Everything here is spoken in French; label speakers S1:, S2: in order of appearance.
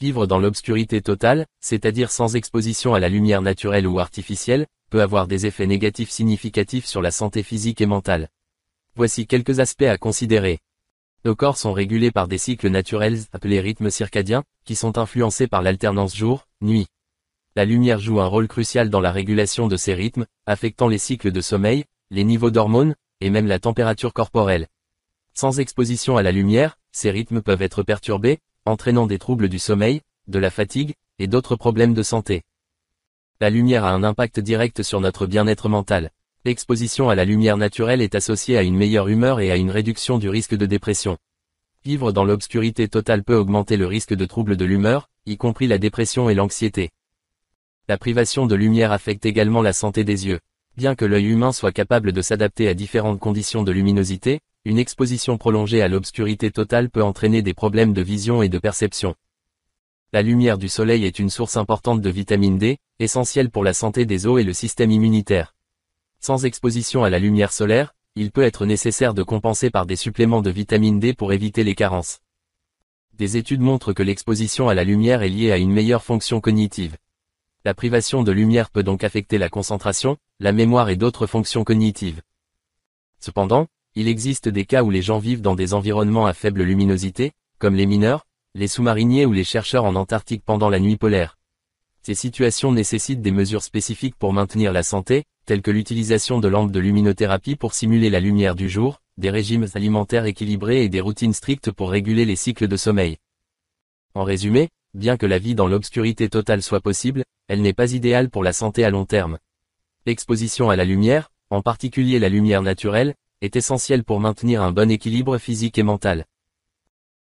S1: vivre dans l'obscurité totale, c'est-à-dire sans exposition à la lumière naturelle ou artificielle, peut avoir des effets négatifs significatifs sur la santé physique et mentale. Voici quelques aspects à considérer. Nos corps sont régulés par des cycles naturels appelés rythmes circadiens, qui sont influencés par l'alternance jour-nuit. La lumière joue un rôle crucial dans la régulation de ces rythmes, affectant les cycles de sommeil, les niveaux d'hormones, et même la température corporelle. Sans exposition à la lumière, ces rythmes peuvent être perturbés, entraînant des troubles du sommeil, de la fatigue, et d'autres problèmes de santé. La lumière a un impact direct sur notre bien-être mental. L'exposition à la lumière naturelle est associée à une meilleure humeur et à une réduction du risque de dépression. Vivre dans l'obscurité totale peut augmenter le risque de troubles de l'humeur, y compris la dépression et l'anxiété. La privation de lumière affecte également la santé des yeux. Bien que l'œil humain soit capable de s'adapter à différentes conditions de luminosité, une exposition prolongée à l'obscurité totale peut entraîner des problèmes de vision et de perception. La lumière du soleil est une source importante de vitamine D, essentielle pour la santé des os et le système immunitaire. Sans exposition à la lumière solaire, il peut être nécessaire de compenser par des suppléments de vitamine D pour éviter les carences. Des études montrent que l'exposition à la lumière est liée à une meilleure fonction cognitive. La privation de lumière peut donc affecter la concentration, la mémoire et d'autres fonctions cognitives. Cependant, il existe des cas où les gens vivent dans des environnements à faible luminosité, comme les mineurs, les sous-mariniers ou les chercheurs en Antarctique pendant la nuit polaire. Ces situations nécessitent des mesures spécifiques pour maintenir la santé, telles que l'utilisation de lampes de luminothérapie pour simuler la lumière du jour, des régimes alimentaires équilibrés et des routines strictes pour réguler les cycles de sommeil. En résumé, bien que la vie dans l'obscurité totale soit possible, elle n'est pas idéale pour la santé à long terme. L'exposition à la lumière, en particulier la lumière naturelle, est essentiel pour maintenir un bon équilibre physique et mental.